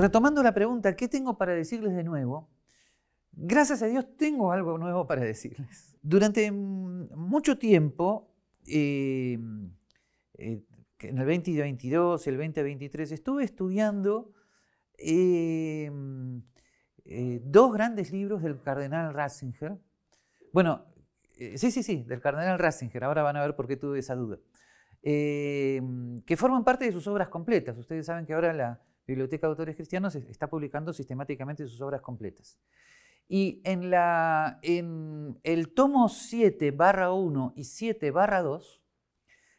retomando la pregunta, ¿qué tengo para decirles de nuevo? Gracias a Dios tengo algo nuevo para decirles. Durante mucho tiempo, em, eh, en el 2022, el 2023, estuve estudiando em, eh, dos grandes libros del cardenal Ratzinger. Bueno, eh, sí, sí, sí, del cardenal Ratzinger. Ahora van a ver por qué tuve esa duda. Em, que forman parte de sus obras completas. Ustedes saben que ahora la, Biblioteca de Autores Cristianos está publicando sistemáticamente sus obras completas. Y en, la, en el tomo 7 barra 1 y 7 barra 2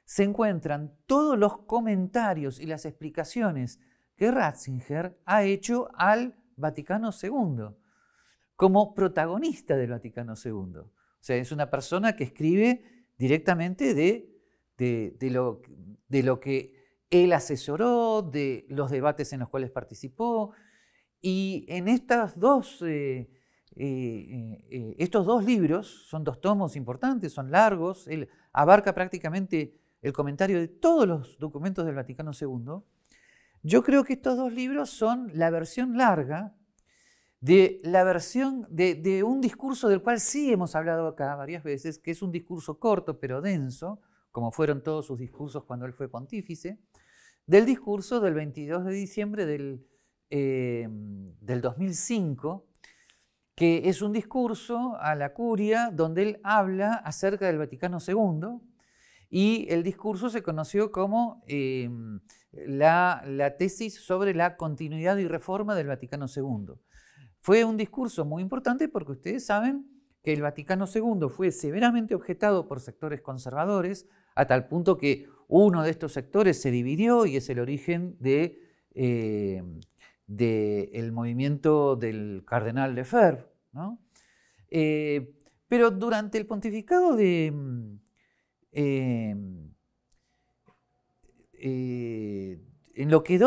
se encuentran todos los comentarios y las explicaciones que Ratzinger ha hecho al Vaticano II, como protagonista del Vaticano II. O sea, es una persona que escribe directamente de, lo, de lo que él asesoró, de los debates en los cuales participó. Y en estas dos, eh, eh, eh, estos dos libros, son dos tomos importantes, son largos, él abarca prácticamente el comentario de todos los documentos del Vaticano II. Yo creo que estos dos libros son la versión larga de la versión de, de, un discurso del cual sí hemos hablado acá varias veces, que es un discurso corto pero denso, como fueron todos sus discursos cuando él fue pontífice, del discurso del 22 de diciembre del, eh, del 2005, que es un discurso a la curia donde él habla acerca del Vaticano II y el discurso se conoció como em, la, la tesis sobre la continuidad y reforma del Vaticano II. Fue un discurso muy importante porque ustedes saben que el Vaticano II fue severamente objetado por sectores conservadores, a tal punto que uno de estos sectores se dividió y es el origen del de, eh, movimiento del cardenal Lefebvre. ¿no? Eh, pero durante el pontificado de, mm, eh, en, lo que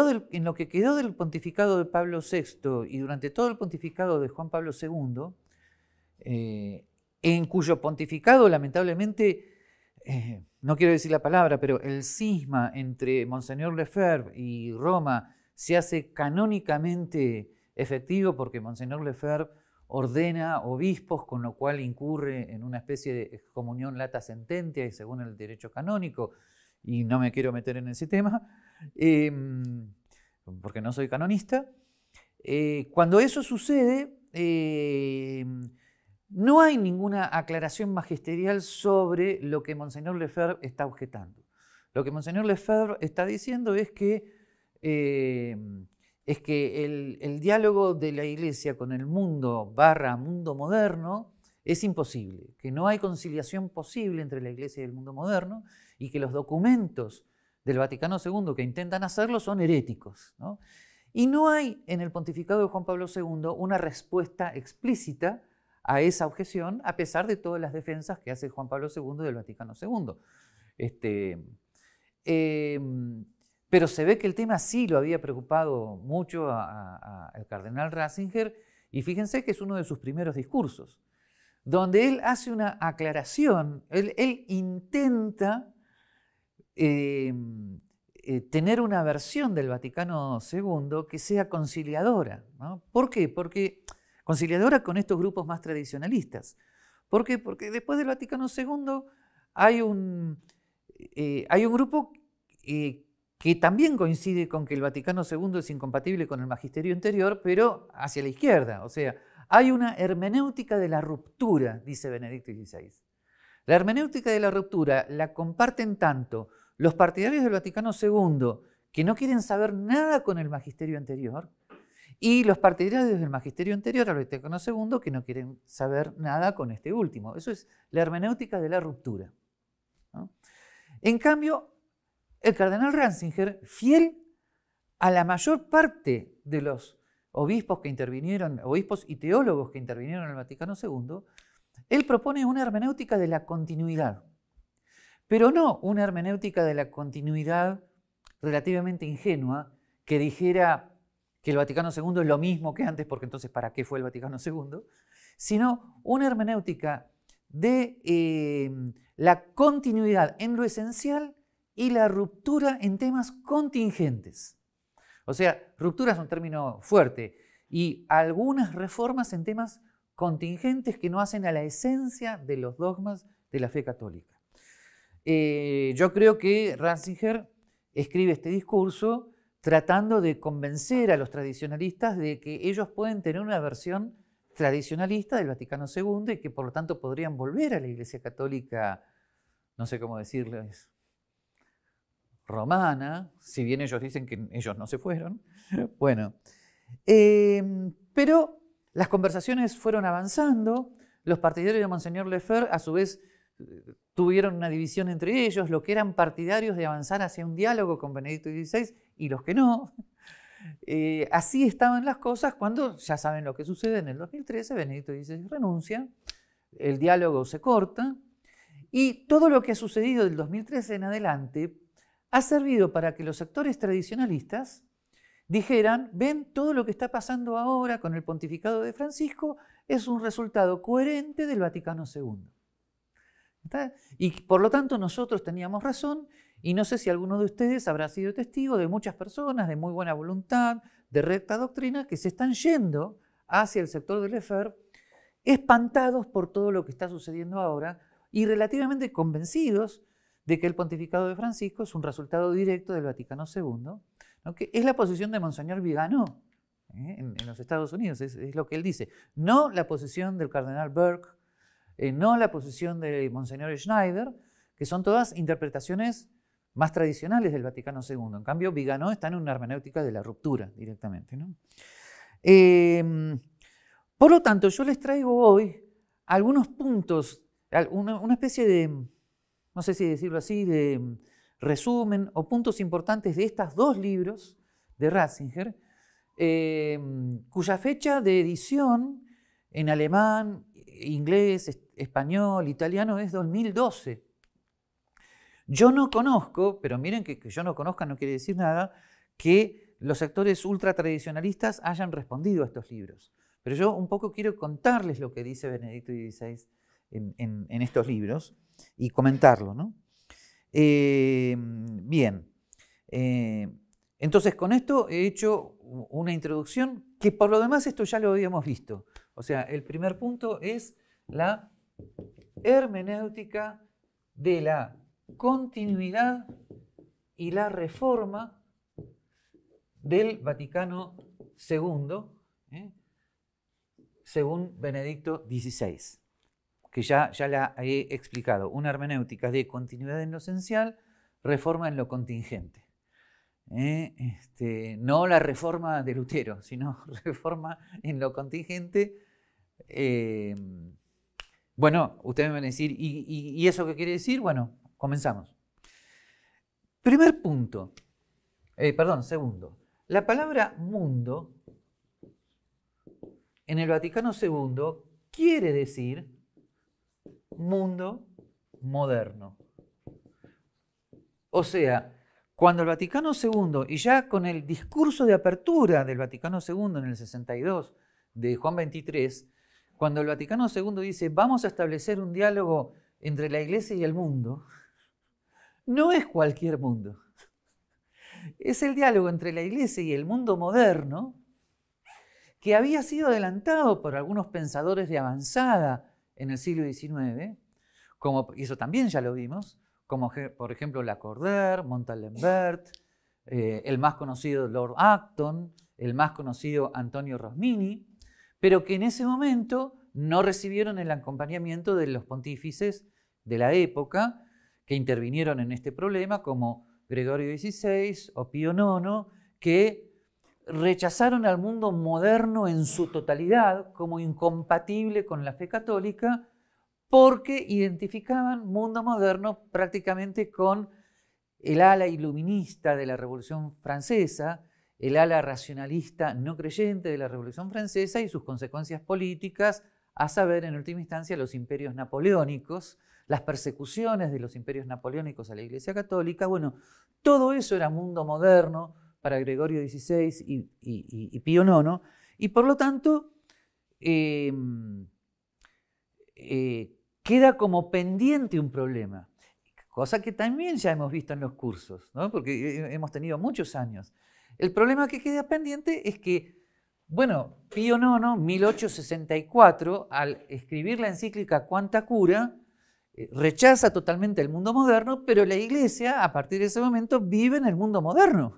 quedó del pontificado de Pablo VI y durante todo el pontificado de Juan Pablo II, en cuyo pontificado lamentablemente eh, no quiero decir la palabra, pero el cisma entre Monseñor Lefebvre y Roma se hace canónicamente efectivo porque Monseñor Lefebvre ordena obispos, con lo cual incurre en una especie de comunión lata sententia y según el derecho canónico, y no me quiero meter en ese tema, em, porque no soy canonista. Eh, cuando eso sucede, em, no hay ninguna aclaración magisterial sobre lo que Monseñor Lefebvre está objetando. Lo que Monseñor Lefebvre está diciendo es que, eh, es que el, diálogo de la Iglesia con el mundo barra mundo moderno es imposible, que no hay conciliación posible entre la Iglesia y el mundo moderno y que los documentos del Vaticano II que intentan hacerlo son heréticos. ¿no? Y no hay en el pontificado de Juan Pablo II una respuesta explícita a esa objeción, a pesar de todas las defensas que hace Juan Pablo II del Vaticano II. Este, em, pero se ve que el tema sí lo había preocupado mucho al cardenal Ratzinger, y fíjense que es uno de sus primeros discursos, donde él hace una aclaración, él, intenta em, eh, tener una versión del Vaticano II que sea conciliadora. ¿Por qué? Porque conciliadora con estos grupos más tradicionalistas. ¿Por qué? Porque después del Vaticano II hay un, eh, hay un grupo eh, que también coincide con que el Vaticano II es incompatible con el magisterio anterior, pero hacia la izquierda. O sea, hay una hermenéutica de la ruptura, dice Benedicto XVI. La hermenéutica de la ruptura la comparten tanto los partidarios del Vaticano II, que no quieren saber nada con el magisterio anterior, y los partidarios del magisterio anterior al Vaticano II que no quieren saber nada con este último. Eso es la hermenéutica de la ruptura. En cambio, el cardenal Ranzinger, fiel a la mayor parte de los obispos que intervinieron, obispos y teólogos que intervinieron en el Vaticano II, él propone una hermenéutica de la continuidad, pero no una hermenéutica de la continuidad relativamente ingenua que dijera que el Vaticano II es lo mismo que antes, porque entonces ¿para qué fue el Vaticano II? Sino una hermenéutica de eh, la continuidad en lo esencial y la ruptura en temas contingentes. O sea, ruptura es un término fuerte y algunas reformas en temas contingentes que no hacen a la esencia de los dogmas de la fe católica. Eh, yo creo que Ratzinger escribe este discurso tratando de convencer a los tradicionalistas de que ellos pueden tener una versión tradicionalista del Vaticano II y que por lo tanto podrían volver a la Iglesia Católica, no sé cómo decirles, romana, si bien ellos dicen que ellos no se fueron. Bueno, em, pero las conversaciones fueron avanzando, los partidarios de Monseñor Lefer a su vez tuvieron una división entre ellos, los que eran partidarios de avanzar hacia un diálogo con Benedicto XVI y los que no. Eh, así estaban las cosas cuando, ya saben lo que sucede, en el 2013 Benedicto XVI renuncia, el diálogo se corta y todo lo que ha sucedido del 2013 en adelante ha servido para que los sectores tradicionalistas dijeran, ven, todo lo que está pasando ahora con el pontificado de Francisco es un resultado coherente del Vaticano II. Y por lo tanto nosotros teníamos razón y no sé si alguno de ustedes habrá sido testigo de muchas personas de muy buena voluntad, de recta doctrina, que se están yendo hacia el sector del EFER espantados por todo lo que está sucediendo ahora y relativamente convencidos de que el pontificado de Francisco es un resultado directo del Vaticano II, que es la posición de Monseñor Vigano ¿eh? en, los Estados Unidos, es lo que él dice, no la posición del cardenal Burke eh, no la posición de Monseñor Schneider, que son todas interpretaciones más tradicionales del Vaticano II. En cambio, Viganó está en una hermenéutica de la ruptura directamente. Em, por lo tanto, yo les traigo hoy algunos puntos, una especie de, no sé si decirlo así, de resumen o puntos importantes de estos dos libros de Ratzinger, em, cuya fecha de edición en alemán, inglés, español, italiano, es 2012. Yo no conozco, pero miren que, yo no conozca no quiere decir nada, que los actores ultratradicionalistas hayan respondido a estos libros. Pero yo un poco quiero contarles lo que dice Benedicto XVI en, en, estos libros y comentarlo. Eh, bien, eh, entonces con esto he hecho una introducción que por lo demás esto ya lo habíamos visto. O sea, el primer punto es la hermenéutica de la continuidad y la reforma del Vaticano II, ¿eh? según Benedicto XVI, que ya, ya la he explicado. Una hermenéutica de continuidad en lo esencial, reforma en lo contingente. ¿eh? Este, no la reforma de Lutero, sino reforma en lo contingente. Eh, bueno, ustedes me van a decir, ¿y, eso qué quiere decir? Bueno, comenzamos. Primer punto, eh, perdón, segundo. La palabra mundo en el Vaticano II quiere decir mundo moderno. O sea, cuando el Vaticano II, y ya con el discurso de apertura del Vaticano II en el 62 de Juan 23, cuando el Vaticano II dice, vamos a establecer un diálogo entre la Iglesia y el mundo, no es cualquier mundo. Es el diálogo entre la Iglesia y el mundo moderno que había sido adelantado por algunos pensadores de avanzada en el siglo XIX, como, y eso también ya lo vimos, como por ejemplo Lacordaire, Montalembert, eh, el más conocido Lord Acton, el más conocido Antonio Rosmini, pero que en ese momento no recibieron el acompañamiento de los pontífices de la época que intervinieron en este problema, como Gregorio XVI o Pío IX, que rechazaron al mundo moderno en su totalidad como incompatible con la fe católica porque identificaban mundo moderno prácticamente con el ala iluminista de la Revolución Francesa, el ala racionalista no creyente de la Revolución Francesa y sus consecuencias políticas, a saber, en última instancia, los imperios napoleónicos, las persecuciones de los imperios napoleónicos a la Iglesia Católica. Bueno, todo eso era mundo moderno para Gregorio XVI y, Pío IX, y por lo tanto em, eh, queda como pendiente un problema, cosa que también ya hemos visto en los cursos, ¿no? porque hemos tenido muchos años el problema que queda pendiente es que, bueno, Pío IX, 1864, al escribir la encíclica Cuánta cura, eh, rechaza totalmente el mundo moderno, pero la iglesia a partir de ese momento vive en el mundo moderno.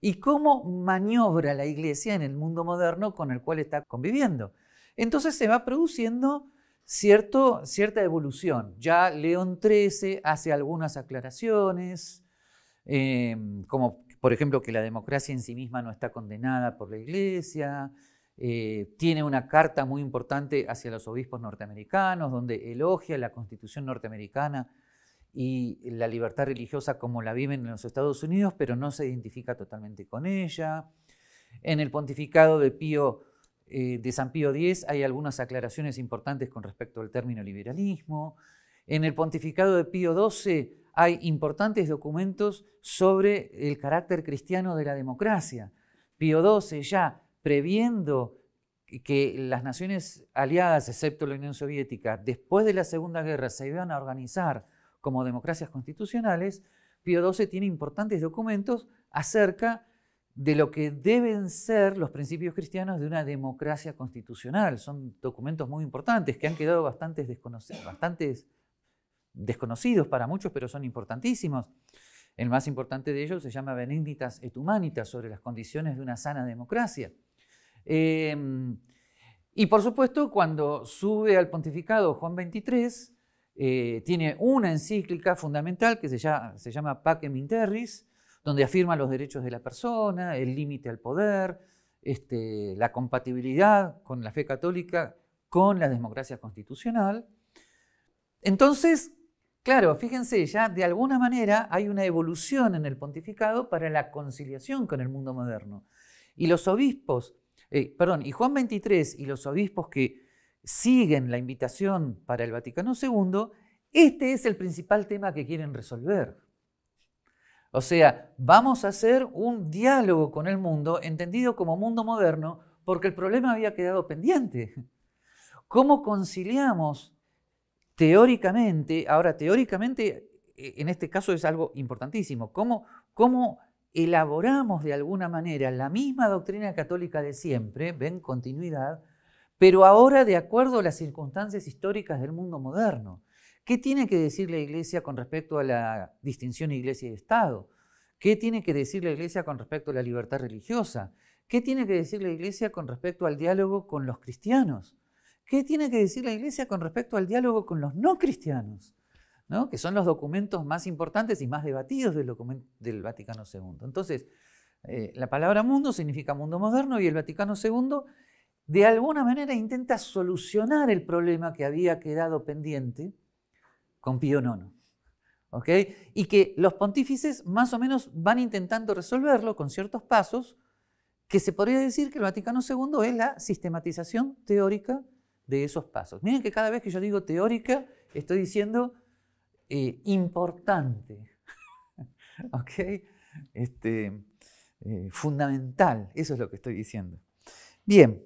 ¿Y cómo maniobra la iglesia en el mundo moderno con el cual está conviviendo? Entonces se va produciendo cierta evolución. Ya León XIII hace algunas aclaraciones, eh, como por ejemplo, que la democracia en sí misma no está condenada por la Iglesia, eh, tiene una carta muy importante hacia los obispos norteamericanos, donde elogia la constitución norteamericana y la libertad religiosa como la viven en los Estados Unidos, pero no se identifica totalmente con ella. En el pontificado de, Pío, eh, de San Pío X hay algunas aclaraciones importantes con respecto al término liberalismo. En el pontificado de Pío XII hay importantes documentos sobre el carácter cristiano de la democracia. Pío XII ya previendo que las naciones aliadas, excepto la Unión Soviética, después de la Segunda Guerra se iban a organizar como democracias constitucionales, Pío XII tiene importantes documentos acerca de lo que deben ser los principios cristianos de una democracia constitucional. Son documentos muy importantes que han quedado bastantes desconocidos, desconocidos para muchos, pero son importantísimos. El más importante de ellos se llama Benignitas et Humanitas, sobre las condiciones de una sana democracia. Em, y por supuesto, cuando sube al pontificado Juan XXIII, eh, tiene una encíclica fundamental que se llama, se llama Pacem in donde afirma los derechos de la persona, el límite al poder, este, la compatibilidad con la fe católica, con la democracia constitucional. Entonces, Claro, fíjense, ya de alguna manera hay una evolución en el pontificado para la conciliación con el mundo moderno. Y los obispos, eh, perdón, y Juan XXIII y los obispos que siguen la invitación para el Vaticano II, este es el principal tema que quieren resolver. O sea, vamos a hacer un diálogo con el mundo, entendido como mundo moderno, porque el problema había quedado pendiente. ¿Cómo conciliamos teóricamente, ahora teóricamente, eh, en este caso es algo importantísimo, ¿cómo, elaboramos de alguna manera la misma doctrina católica de siempre, ven continuidad, pero ahora de acuerdo a las circunstancias históricas del mundo moderno. ¿Qué tiene que decir la Iglesia con respecto a la distinción Iglesia y Estado? ¿Qué tiene que decir la Iglesia con respecto a la libertad religiosa? ¿Qué tiene que decir la Iglesia con respecto al diálogo con los cristianos? ¿Qué tiene que decir la Iglesia con respecto al diálogo con los no cristianos? Que son los documentos más importantes y más debatidos del, Vaticano II. Entonces, eh, la palabra mundo significa mundo moderno y el Vaticano II de alguna manera intenta solucionar el problema que había quedado pendiente con Pío IX. ¿ok? Y que los pontífices más o menos van intentando resolverlo con ciertos pasos, que se podría decir que el Vaticano II es la sistematización teórica de esos pasos. Miren que cada vez que yo digo teórica, estoy diciendo eh, importante, Este, eh, fundamental, eso es lo que estoy diciendo. Bien,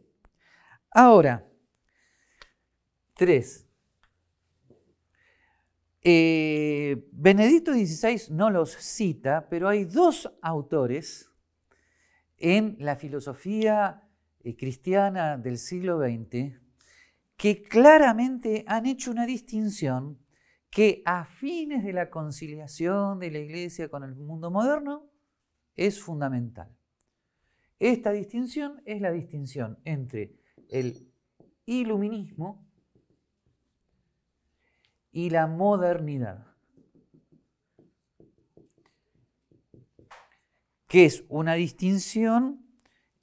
ahora, tres. Eh, Benedicto XVI no los cita, pero hay dos autores en la filosofía cristiana del siglo XX que claramente han hecho una distinción que a fines de la conciliación de la Iglesia con el mundo moderno es fundamental. Esta distinción es la distinción entre el iluminismo y la modernidad, que es una distinción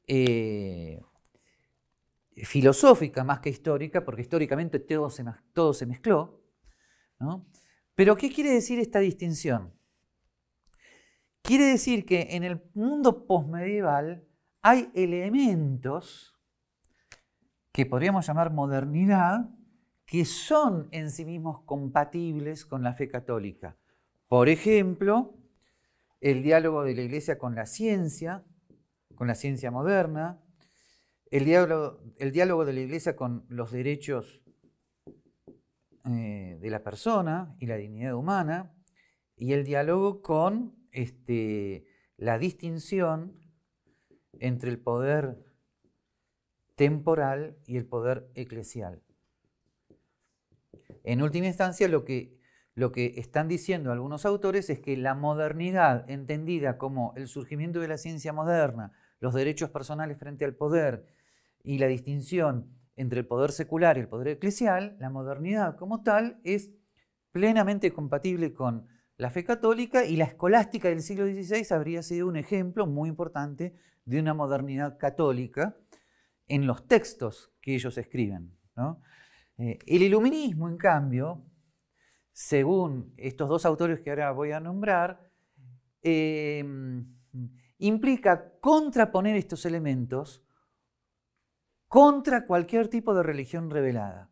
eh, filosófica más que histórica, porque históricamente todo se, todo se mezcló. Pero ¿qué quiere decir esta distinción? Quiere decir que en el mundo posmedieval hay elementos que podríamos llamar modernidad, que son en sí mismos compatibles con la fe católica. Por ejemplo, el diálogo de la Iglesia con la ciencia, con la ciencia moderna, el diálogo, de la Iglesia con los derechos eh, de la persona y la dignidad humana, y el diálogo con este, la distinción entre el poder temporal y el poder eclesial. En última instancia, lo que, lo que están diciendo algunos autores es que la modernidad, entendida como el surgimiento de la ciencia moderna, los derechos personales frente al poder y la distinción entre el poder secular y el poder eclesial, la modernidad como tal, es plenamente compatible con la fe católica y la escolástica del siglo XVI habría sido un ejemplo muy importante de una modernidad católica en los textos que ellos escriben. Eh, el iluminismo, en cambio, según estos dos autores que ahora voy a nombrar, eh, implica contraponer estos elementos contra cualquier tipo de religión revelada.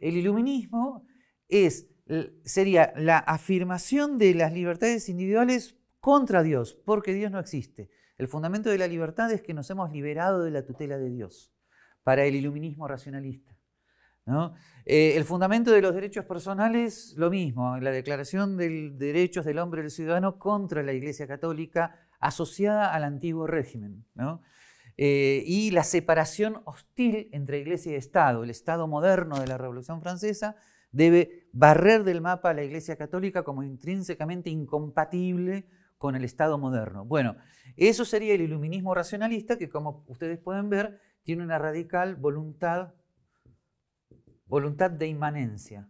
el iluminismo es, sería la afirmación de las libertades individuales contra Dios, porque Dios no existe. El fundamento de la libertad es que nos hemos liberado de la tutela de Dios, para el iluminismo racionalista. Eh, el fundamento de los derechos personales, lo mismo, la declaración de derechos del hombre y del ciudadano contra la Iglesia Católica asociada al antiguo régimen. Eh, y la separación hostil entre Iglesia y Estado. El Estado moderno de la Revolución Francesa debe barrer del mapa a la Iglesia Católica como intrínsecamente incompatible con el Estado moderno. Bueno, eso sería el iluminismo racionalista que, como ustedes pueden ver, tiene una radical voluntad, voluntad de inmanencia.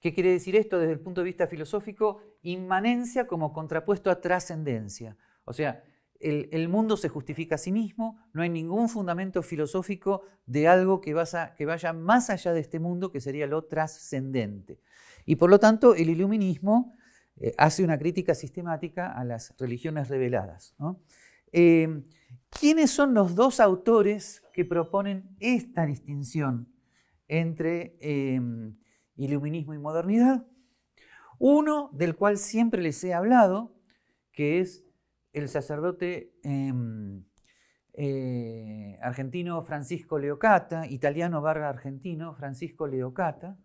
¿Qué quiere decir esto desde el punto de vista filosófico? Inmanencia como contrapuesto a trascendencia. O sea, el, mundo se justifica a sí mismo, no hay ningún fundamento filosófico de algo que, vaya, más allá de este mundo, que sería lo trascendente. Y por lo tanto, el iluminismo eh, hace una crítica sistemática a las religiones reveladas. Eh, ¿Quiénes son los dos autores que proponen esta distinción entre eh, iluminismo y modernidad? Uno del cual siempre les he hablado, que es el sacerdote em, eh, argentino Francisco Leocata, italiano barra argentino Francisco Leocata,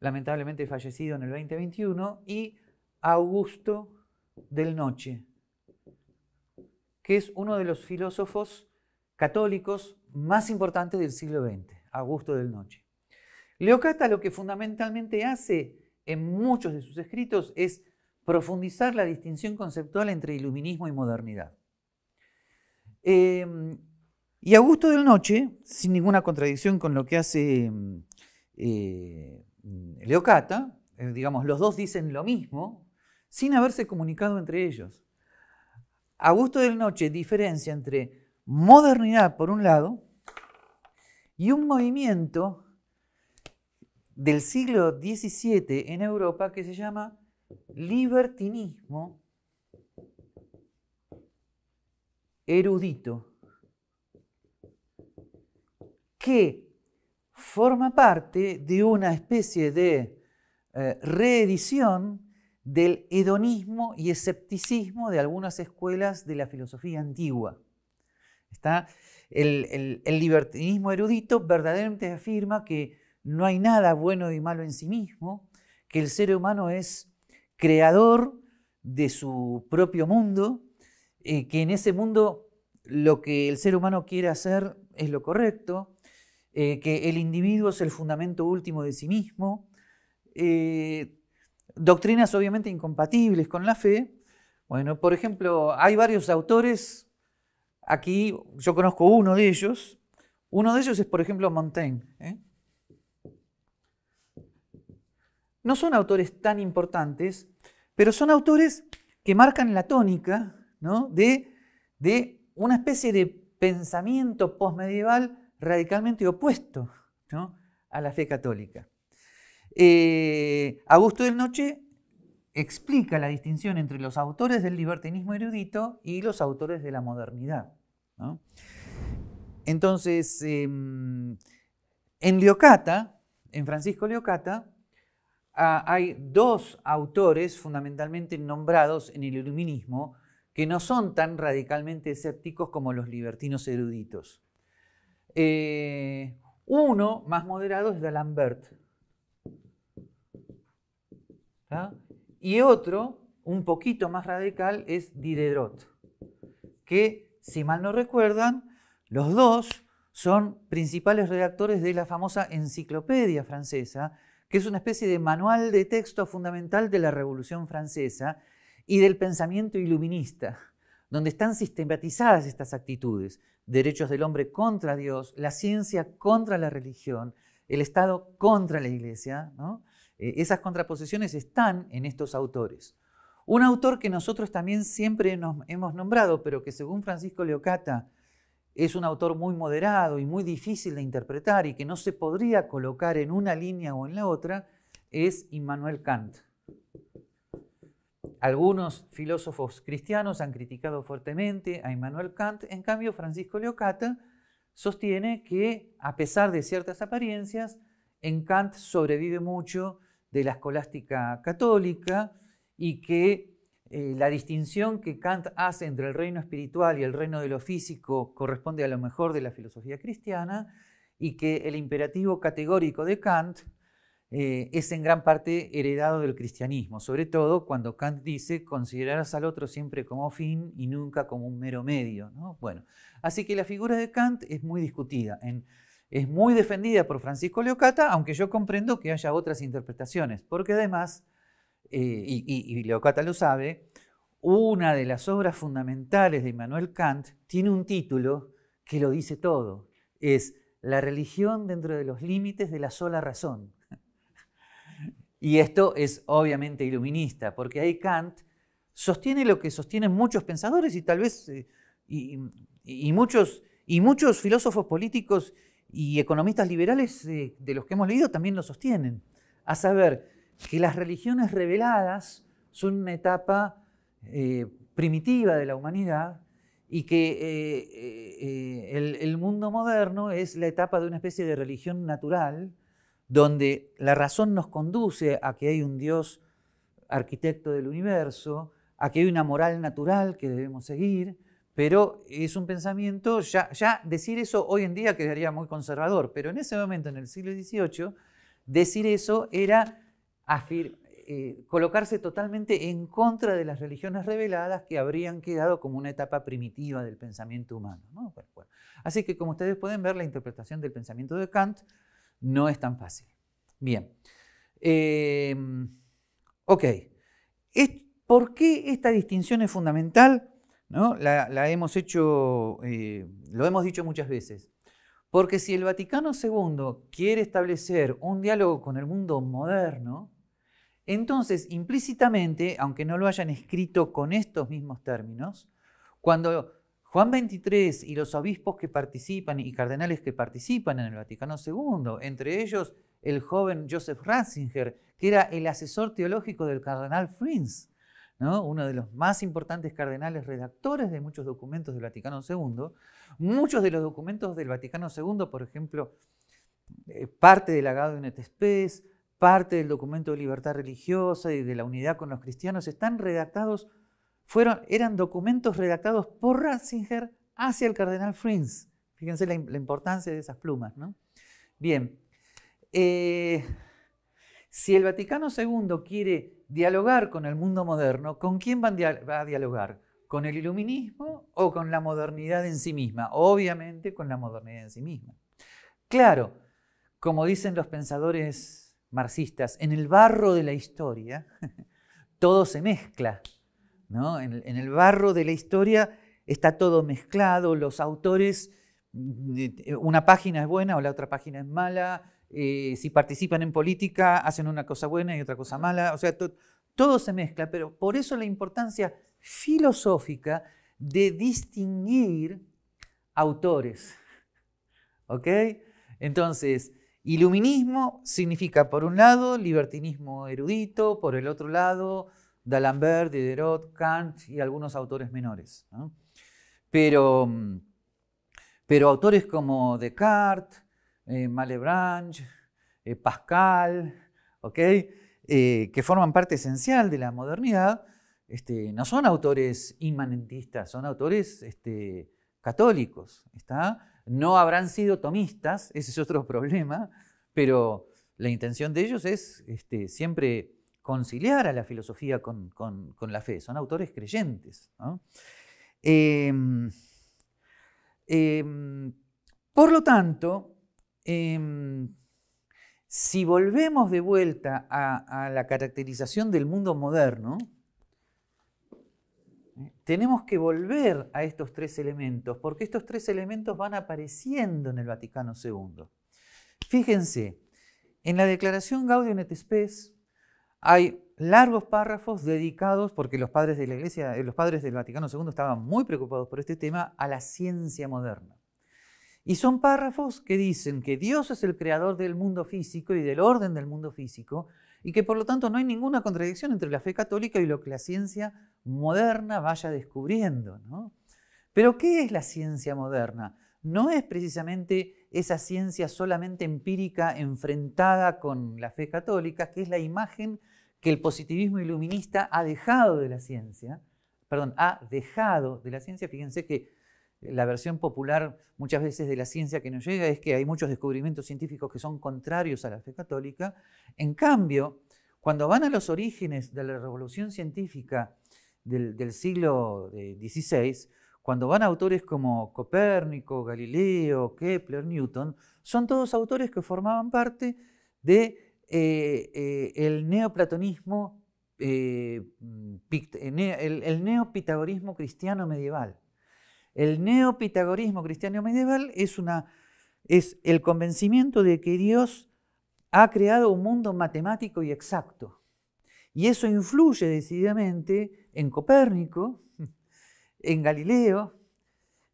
lamentablemente fallecido en el 2021, y Augusto del Noche, que es uno de los filósofos católicos más importantes del siglo XX, Augusto del Noche. Leocata lo que fundamentalmente hace en muchos de sus escritos es profundizar la distinción conceptual entre iluminismo y modernidad. Em, y Augusto del Noche, sin ninguna contradicción con lo que hace em, eh, Leocata, eh, digamos, los dos dicen lo mismo, sin haberse comunicado entre ellos. Augusto del Noche diferencia entre modernidad, por un lado, y un movimiento del siglo XVII en Europa que se llama libertinismo erudito que forma parte de una especie de eh, reedición del hedonismo y escepticismo de algunas escuelas de la filosofía antigua. Está el, libertinismo erudito verdaderamente afirma que no hay nada bueno y malo en sí mismo, que el ser humano es creador de su propio mundo, eh, que en ese mundo lo que el ser humano quiere hacer es lo correcto, eh, que el individuo es el fundamento último de sí mismo, eh, doctrinas obviamente incompatibles con la fe. Bueno, por ejemplo, hay varios autores, aquí yo conozco uno de ellos, uno de ellos es por ejemplo Montaigne. No son autores tan importantes, pero son autores que marcan la tónica de, una especie de pensamiento posmedieval radicalmente opuesto a la fe católica. Eh, Augusto del Noche explica la distinción entre los autores del libertinismo erudito y los autores de la modernidad. Entonces, em, en Leocata, en Francisco Leocata, Ah, hay dos autores fundamentalmente nombrados en el iluminismo que no son tan radicalmente escépticos como los libertinos eruditos. Eh, uno más moderado es D'Alembert. Y otro, un poquito más radical, es Diderot, que, si mal no recuerdan, los dos son principales redactores de la famosa enciclopedia francesa, que es una especie de manual de texto fundamental de la Revolución Francesa y del pensamiento iluminista, donde están sistematizadas estas actitudes, derechos del hombre contra Dios, la ciencia contra la religión, el Estado contra la Iglesia. Eh, esas contraposiciones están en estos autores. Un autor que nosotros también siempre nos hemos nombrado, pero que según Francisco Leocata es un autor muy moderado y muy difícil de interpretar y que no se podría colocar en una línea o en la otra, es Immanuel Kant. Algunos filósofos cristianos han criticado fuertemente a Immanuel Kant, en cambio Francisco Leocata sostiene que, a pesar de ciertas apariencias, en Kant sobrevive mucho de la escolástica católica y que eh, la distinción que Kant hace entre el reino espiritual y el reino de lo físico corresponde a lo mejor de la filosofía cristiana y que el imperativo categórico de Kant eh, es en gran parte heredado del cristianismo, sobre todo cuando Kant dice considerarás al otro siempre como fin y nunca como un mero medio. Bueno, así que la figura de Kant es muy discutida, es muy defendida por Francisco Leocata, aunque yo comprendo que haya otras interpretaciones, porque además eh, y, y, Leocata lo sabe, una de las obras fundamentales de Immanuel Kant tiene un título que lo dice todo. Es La religión dentro de los límites de la sola razón. Y esto es obviamente iluminista, porque ahí Kant sostiene lo que sostienen muchos pensadores y tal vez eh, y, muchos, y muchos filósofos políticos y economistas liberales eh, de los que hemos leído también lo sostienen. A saber, que las religiones reveladas son una etapa eh, primitiva de la humanidad y que eh, eh, el, mundo moderno es la etapa de una especie de religión natural donde la razón nos conduce a que hay un Dios arquitecto del universo, a que hay una moral natural que debemos seguir, pero es un pensamiento, ya, ya decir eso hoy en día quedaría muy conservador, pero en ese momento, en el siglo XVIII, decir eso era eh, colocarse totalmente en contra de las religiones reveladas que habrían quedado como una etapa primitiva del pensamiento humano. Así que como ustedes pueden ver, la interpretación del pensamiento de Kant no es tan fácil. Bien. Em, ok. ¿Por qué esta distinción es fundamental? ¿No? La, hemos hecho, eh, lo hemos dicho muchas veces. Porque si el Vaticano II quiere establecer un diálogo con el mundo moderno, entonces, implícitamente, aunque no lo hayan escrito con estos mismos términos, cuando Juan XXIII y los obispos que participan y cardenales que participan en el Vaticano II, entre ellos el joven Joseph Ratzinger, que era el asesor teológico del cardenal Frins, uno de los más importantes cardenales redactores de muchos documentos del Vaticano II. Muchos de los documentos del Vaticano II, por ejemplo, eh, parte del Agado de parte del documento de libertad religiosa y de la unidad con los cristianos, están redactados, fueron, eran documentos redactados por Ratzinger hacia el cardenal Frins. Fíjense la, importancia de esas plumas. Bien, eh, si el Vaticano II quiere dialogar con el mundo moderno, ¿con quién va a dialogar? ¿Con el iluminismo o con la modernidad en sí misma? Obviamente con la modernidad en sí misma. Claro, como dicen los pensadores marxistas, en el barro de la historia, todo se mezcla. ¿no? En, el barro de la historia está todo mezclado, los autores, mm, una página es buena o la otra página es mala, eh, si participan en política hacen una cosa buena y otra cosa mala, o sea, todo se mezcla, pero por eso la importancia filosófica de distinguir autores. ¿Ok? Entonces, Iluminismo significa, por un lado, libertinismo erudito, por el otro lado, D'Alembert, Diderot, Kant y algunos autores menores. Pero, mm, pero, autores como Descartes, eh, Malebranche, eh, Pascal, eh, que forman parte esencial de la modernidad, este, no son autores inmanentistas, son autores este, católicos. ¿está? No habrán sido tomistas, ese es otro problema, pero la intención de ellos es este, siempre conciliar a la filosofía con, la fe. Son autores creyentes. Em, em, por lo tanto, em, si volvemos de vuelta a la caracterización del mundo moderno, tenemos que volver a estos tres elementos, porque estos tres elementos van apareciendo en el Vaticano II. Fíjense, en la declaración Gaudium et Spes hay largos párrafos dedicados, porque los padres de la Iglesia, eh, los padres del Vaticano II estaban muy preocupados por este tema, a la ciencia moderna. Y son párrafos que dicen que Dios es el creador del mundo físico y del orden del mundo físico, y que por lo tanto no hay ninguna contradicción entre la fe católica y lo que la ciencia moderna vaya descubriendo. ¿no? Pero ¿qué es la ciencia moderna? No es precisamente esa ciencia solamente empírica enfrentada con la fe católica, que es la imagen que el positivismo iluminista ha dejado de la ciencia, perdón, ha dejado de la ciencia. Fíjense que la versión popular muchas veces de la ciencia que nos llega es que hay muchos descubrimientos científicos que son contrarios a la fe católica. En cambio, cuando van a los orígenes de la revolución científica del, siglo XVI, eh, cuando van autores como Copérnico, Galileo, Kepler, Newton, son todos autores que formaban parte del eh, eh, neoplatonismo, mm, el neopitagorismo cristiano medieval. El neopitagorismo cristiano medieval es, el convencimiento de que Dios ha creado un mundo matemático y exacto. Y eso influye decididamente en Copérnico, en Galileo,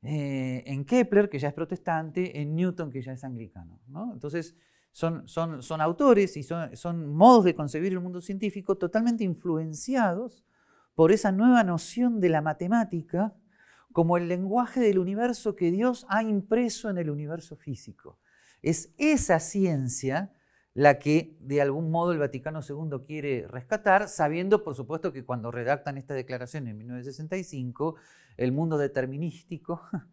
eh, en Kepler, que ya es protestante, en Newton, que ya es anglicano. ¿no? Entonces, son, autores y son modos de concebir el mundo científico totalmente influenciados por esa nueva noción de la matemática como el lenguaje del universo que Dios ha impreso en el universo físico. Es esa ciencia la que de algún modo el Vaticano II quiere rescatar, sabiendo por supuesto que cuando redactan esta declaración en 1965, el mundo determinístico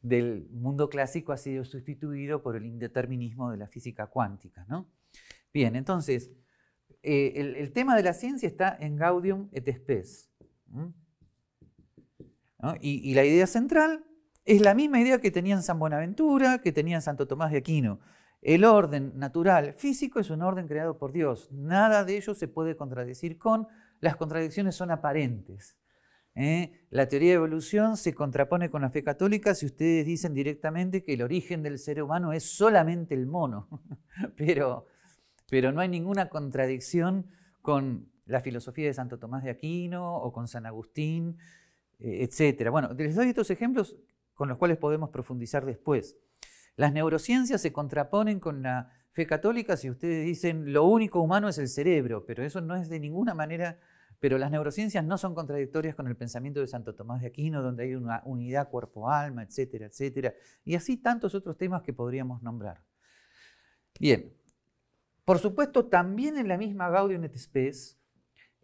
del mundo clásico ha sido sustituido por el indeterminismo de la física cuántica. ¿no? Bien, entonces, eh, el, tema de la ciencia está en Gaudium et Spes. Y, la idea central es la misma idea que tenían San Buenaventura, que tenían Santo Tomás de Aquino. El orden natural físico es un orden creado por Dios. Nada de ello se puede contradecir con, las contradicciones son aparentes. ¿eh? La teoría de evolución se contrapone con la fe católica si ustedes dicen directamente que el origen del ser humano es solamente el mono, pero, pero no hay ninguna contradicción con la filosofía de Santo Tomás de Aquino o con San Agustín. E-, etcétera. Bueno, les doy estos ejemplos con los cuales podemos profundizar después. Las neurociencias se contraponen con la fe católica si ustedes dicen lo único humano es el cerebro, pero eso no es de ninguna manera, pero las neurociencias no son contradictorias con el pensamiento de Santo Tomás de Aquino, donde hay una unidad cuerpo-alma, etcétera, etcétera, y así tantos otros temas que podríamos nombrar. Bien, por supuesto, también en la misma Gaudium et Spes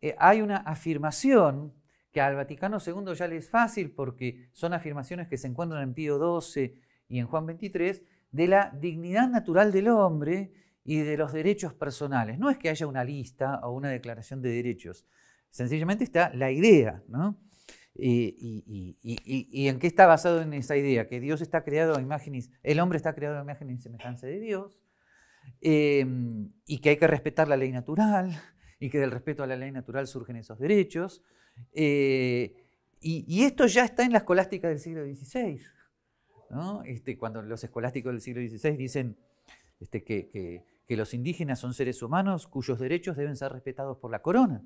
eh, hay una afirmación que al Vaticano II ya le es fácil porque son afirmaciones que se encuentran en Pío XII y en Juan XXIII de la dignidad natural del hombre y de los derechos personales. No es que haya una lista o una declaración de derechos, sencillamente está la idea, ¿no? Y, en qué está basado en esa idea? Que Dios está creado a imágenes, el hombre está creado a imagen y semejanza de Dios, em, y que hay que respetar la ley natural, y que del respeto a la ley natural surgen esos derechos, eh, y, esto ya está en la escolástica del siglo XVI. ¿no? Este, cuando los escolásticos del siglo XVI dicen este, que, los indígenas son seres humanos cuyos derechos deben ser respetados por la corona.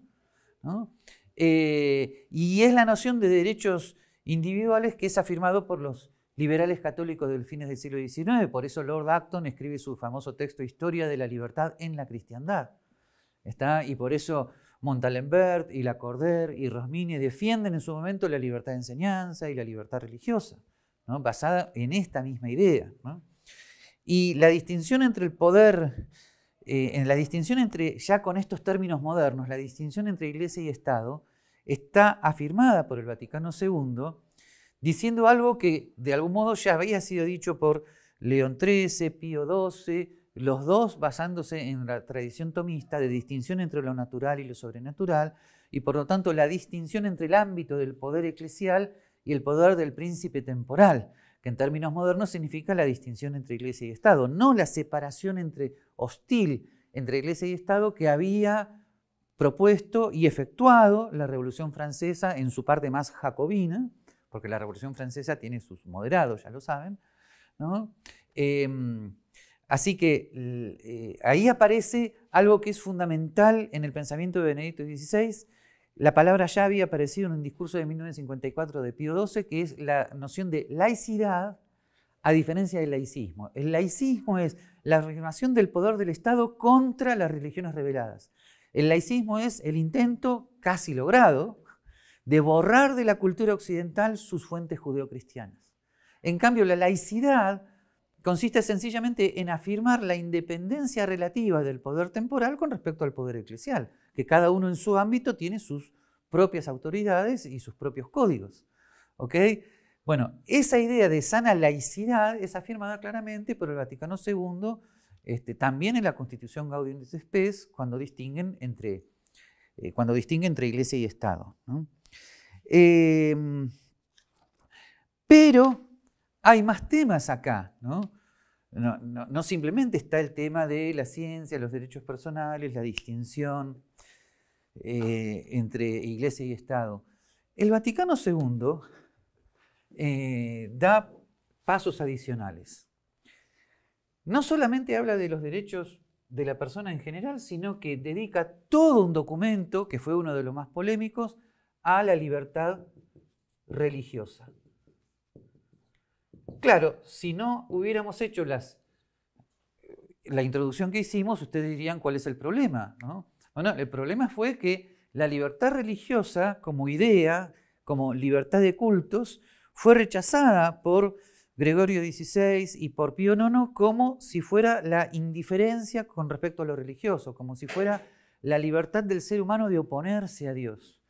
Eh, y es la noción de derechos individuales que es afirmado por los liberales católicos del fines del siglo XIX. Por eso Lord Acton escribe su famoso texto Historia de la Libertad en la Cristiandad. ¿Está? Y por eso Montalembert y Lacordaire y Rosmini defienden en su momento la libertad de enseñanza y la libertad religiosa, ¿no? basada en esta misma idea. Y la distinción entre el poder, eh, en la distinción entre, ya con estos términos modernos, la distinción entre iglesia y Estado está afirmada por el Vaticano II, diciendo algo que de algún modo ya había sido dicho por León XIII, Pío XII, los dos basándose en la tradición tomista de distinción entre lo natural y lo sobrenatural, y por lo tanto la distinción entre el ámbito del poder eclesial y el poder del príncipe temporal, que en términos modernos significa la distinción entre iglesia y Estado, no la separación entre hostil entre iglesia y Estado que había propuesto y efectuado la Revolución Francesa en su parte más jacobina, porque la Revolución Francesa tiene sus moderados, ya lo saben, ¿no? Em, Así que eh, ahí aparece algo que es fundamental en el pensamiento de Benedicto XVI. La palabra ya había aparecido en un discurso de 1954 de Pío XII, que es la noción de laicidad a diferencia del laicismo. El laicismo es la afirmación del poder del Estado contra las religiones reveladas. El laicismo es el intento casi logrado de borrar de la cultura occidental sus fuentes judeocristianas. En cambio, la laicidad consiste sencillamente en afirmar la independencia relativa del poder temporal con respecto al poder eclesial, que cada uno en su ámbito tiene sus propias autoridades y sus propios códigos. ¿OK? Bueno, esa idea de sana laicidad es afirmada claramente por el Vaticano II, este, también en la Constitución Gaudium et Spes, cuando distinguen entre, eh, cuando entre Iglesia y Estado. Em, pero hay más temas acá, ¿no? No, simplemente está el tema de la ciencia, los derechos personales, la distinción eh, entre iglesia y Estado. El Vaticano II eh, da pasos adicionales. No solamente habla de los derechos de la persona en general, sino que dedica todo un documento, que fue uno de los más polémicos, a la libertad religiosa. Claro, si no hubiéramos hecho las, la introducción que hicimos, ustedes dirían cuál es el problema. ¿no? Bueno, el problema fue que la libertad religiosa como idea, como libertad de cultos, fue rechazada por Gregorio XVI y por Pío IX como si fuera la indiferencia con respecto a lo religioso, como si fuera la libertad del ser humano de oponerse a Dios.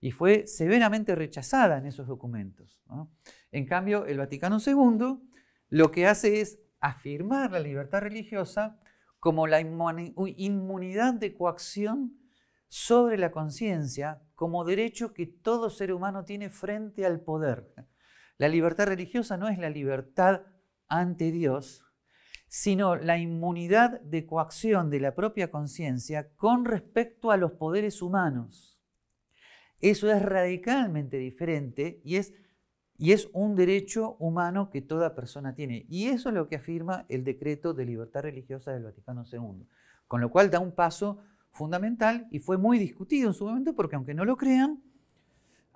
Y fue severamente rechazada en esos documentos. En cambio, el Vaticano II lo que hace es afirmar la libertad religiosa como la inmunidad de coacción sobre la conciencia como derecho que todo ser humano tiene frente al poder. La libertad religiosa no es la libertad ante Dios, sino la inmunidad de coacción de la propia conciencia con respecto a los poderes humanos. Eso es radicalmente diferente y es y es un derecho humano que toda persona tiene. Y eso es lo que afirma el decreto de libertad religiosa del Vaticano II. Con lo cual da un paso fundamental y fue muy discutido en su momento porque aunque no lo crean,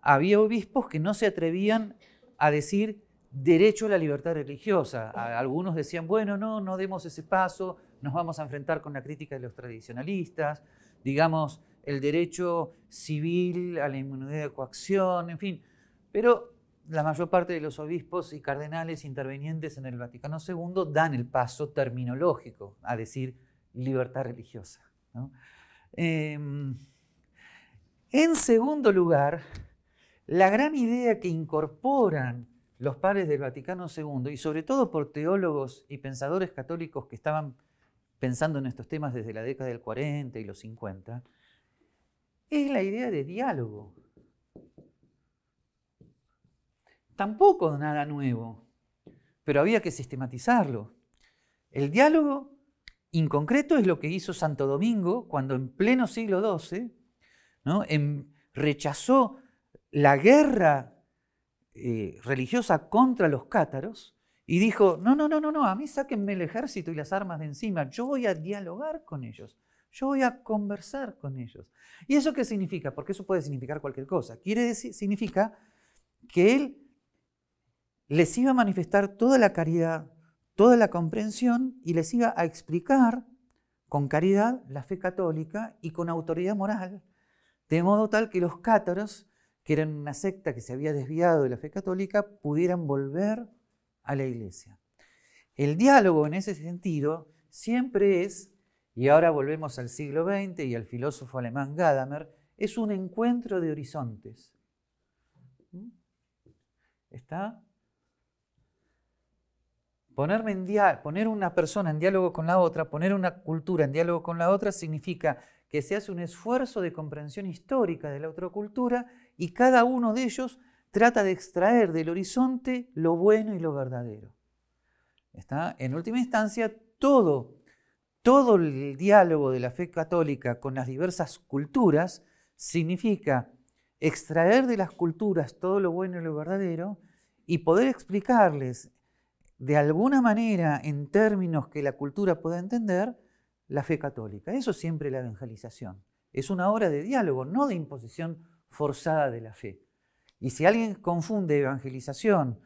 había obispos que no se atrevían a decir derecho a la libertad religiosa. Algunos decían, bueno, no, no demos ese paso, nos vamos a enfrentar con la crítica de los tradicionalistas, digamos, el derecho civil a la inmunidad de coacción, en fin. Pero la mayor parte de los obispos y cardenales intervenientes en el Vaticano II dan el paso terminológico a decir libertad religiosa. Em, en segundo lugar, la gran idea que incorporan los padres del Vaticano II, y sobre todo por teólogos y pensadores católicos que estaban pensando en estos temas desde la década del 40 y los 50, es la idea de diálogo, tampoco nada nuevo, pero había que sistematizarlo. El diálogo en concreto es lo que hizo Santo Domingo cuando en pleno siglo XII em, rechazó la guerra eh, religiosa contra los cátaros y dijo, no, no, no, no, no, a mí sáquenme el ejército y las armas de encima, yo voy a dialogar con ellos, yo voy a conversar con ellos. ¿Y eso qué significa? Porque eso puede significar cualquier cosa. Quiere decir, significa que él les iba a manifestar toda la caridad, toda la comprensión y les iba a explicar con caridad la fe católica y con autoridad moral, de modo tal que los cátaros, que eran una secta que se había desviado de la fe católica, pudieran volver a la iglesia. El diálogo en ese sentido siempre es, y ahora volvemos al siglo XX y al filósofo alemán Gadamer, es un encuentro de horizontes. ¿Mm? ¿Está? poner una persona en diálogo con la otra, poner una cultura en diálogo con la otra, significa que se hace un esfuerzo de comprensión histórica de la otra cultura y cada uno de ellos trata de extraer del horizonte lo bueno y lo verdadero. ¿Está? En última instancia, todo, todo el diálogo de la fe católica con las diversas culturas significa extraer de las culturas todo lo bueno y lo verdadero y poder explicarles de alguna manera, en términos que la cultura pueda entender, la fe católica. Eso siempre la evangelización. Es una obra de diálogo, no de imposición forzada de la fe. Y si alguien confunde evangelización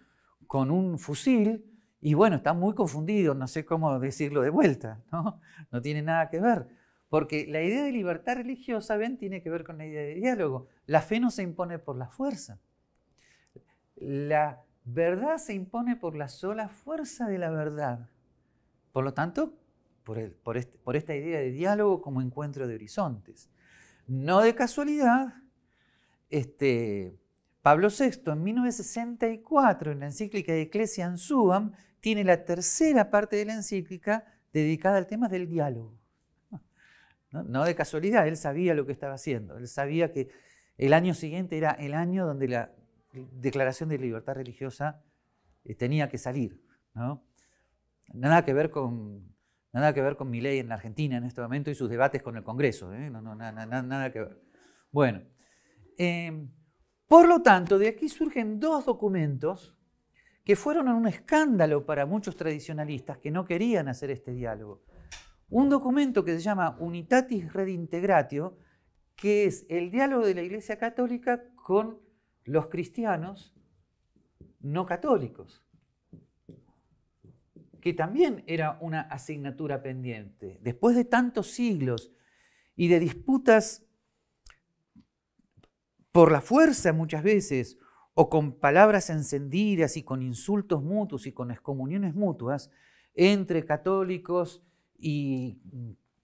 con un fusil, y bueno, está muy confundido, no sé cómo decirlo de vuelta, ¿no? No tiene nada que ver. Porque la idea de libertad religiosa, ven, tiene que ver con la idea de diálogo. La fe no se impone por la fuerza. La verdad se impone por la sola fuerza de la verdad. Por lo tanto, por, este, esta idea de diálogo como encuentro de horizontes. No de casualidad, este, Pablo VI en 1964 en la encíclica de Ecclesiam Suam tiene la tercera parte de la encíclica dedicada al tema del diálogo. no de casualidad, él sabía lo que estaba haciendo, él sabía que el año siguiente era el año donde la declaración de libertad religiosa eh, tenía que salir. Nada que ver con, nada que ver con mi ley en la Argentina en este momento y sus debates con el Congreso. ¿eh? nada que ver. Bueno, em, por lo tanto, de aquí surgen dos documentos que fueron un escándalo para muchos tradicionalistas que no querían hacer este diálogo. Un documento que se llama Unitatis Red Redintegratio, que es el diálogo de la Iglesia Católica con los cristianos no católicos, que también era una asignatura pendiente. Después de tantos siglos y de disputas por la fuerza muchas veces, o con palabras encendidas y con insultos mutuos y con excomuniones mutuas, entre católicos y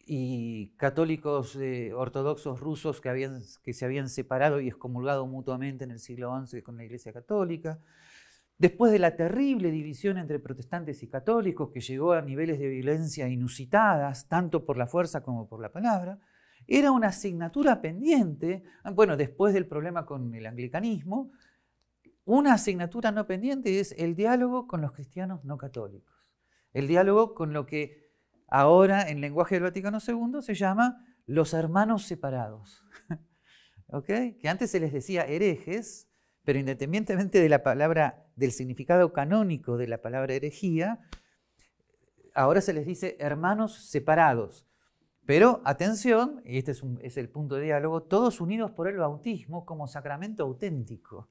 y católicos eh, ortodoxos rusos que, habían, que se habían separado y excomulgado mutuamente en el siglo XI con la Iglesia Católica. Después de la terrible división entre protestantes y católicos que llegó a niveles de violencia inusitadas, tanto por la fuerza como por la palabra, era una asignatura pendiente, ah, bueno, después del problema con el anglicanismo, una asignatura no pendiente es el diálogo con los cristianos no católicos, el diálogo con lo que ahora en lenguaje del Vaticano II se llama los hermanos separados. Que antes se les decía herejes, pero independientemente de la palabra, del significado canónico de la palabra herejía, ahora se les dice hermanos separados. Pero atención, y este es, el punto de diálogo, todos unidos por el bautismo como sacramento auténtico.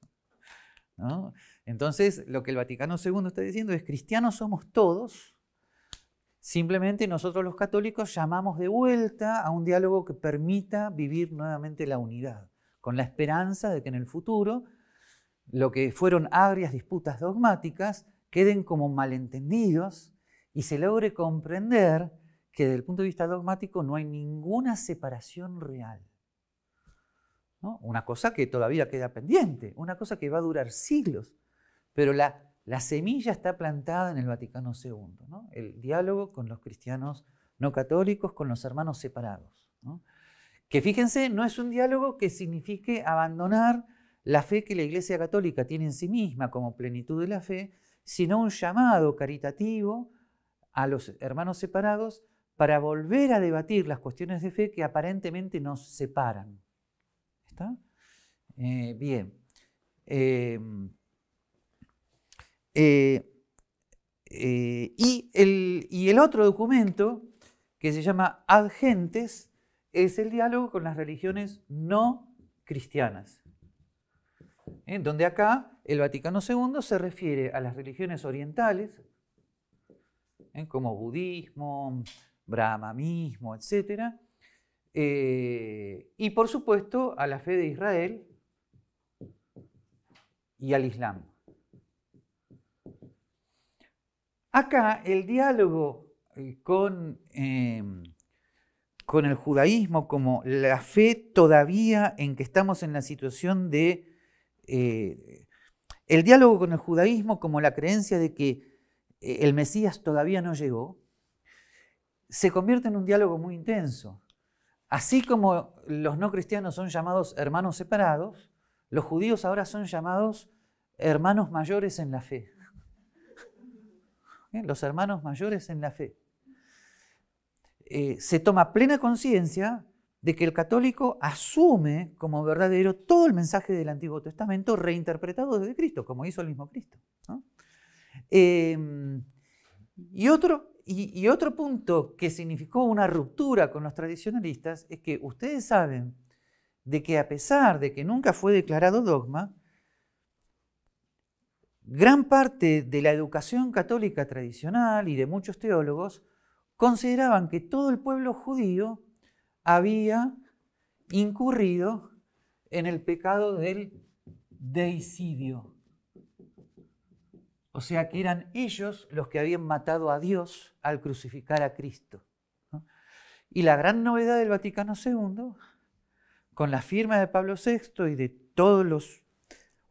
Entonces, lo que el Vaticano II está diciendo es, cristianos somos todos, Simplemente nosotros los católicos llamamos de vuelta a un diálogo que permita vivir nuevamente la unidad, con la esperanza de que en el futuro lo que fueron agrias disputas dogmáticas queden como malentendidos y se logre comprender que desde el punto de vista dogmático no hay ninguna separación real. Una cosa que todavía queda pendiente, una cosa que va a durar siglos, pero la la semilla está plantada en el Vaticano II, el diálogo con los cristianos no católicos, con los hermanos separados. Que fíjense, no es un diálogo que signifique abandonar la fe que la Iglesia Católica tiene en sí misma como plenitud de la fe, sino un llamado caritativo a los hermanos separados para volver a debatir las cuestiones de fe que aparentemente nos separan. ¿Está? Eh, bien. Eh, eh, eh, y, el, otro documento, que se llama Agentes es el diálogo con las religiones no cristianas. en eh, Donde acá el Vaticano II se refiere a las religiones orientales, como budismo, brahmanismo, etc. y por supuesto a la fe de Israel y al Islam. Acá el diálogo eh, em, con, el judaísmo como la fe todavía en que estamos en la situación de... Eh, el diálogo con el judaísmo como la creencia de que eh, el Mesías todavía no llegó, se convierte en un diálogo muy intenso. Así como los no cristianos son llamados hermanos separados, los judíos ahora son llamados hermanos mayores en la fe. ¿eh? los hermanos mayores en la fe. Eh, se toma plena conciencia de que el católico asume como verdadero todo el mensaje del Antiguo Testamento reinterpretado desde Cristo, como hizo el mismo Cristo. Em, y, otro, y otro punto que significó una ruptura con los tradicionalistas es que ustedes saben de que a pesar de que nunca fue declarado dogma, Gran parte de la educación católica tradicional y de muchos teólogos consideraban que todo el pueblo judío había incurrido en el pecado del deicidio. O sea que eran ellos los que habían matado a Dios al crucificar a Cristo. Y la gran novedad del Vaticano II, con la firma de Pablo VI y de todos los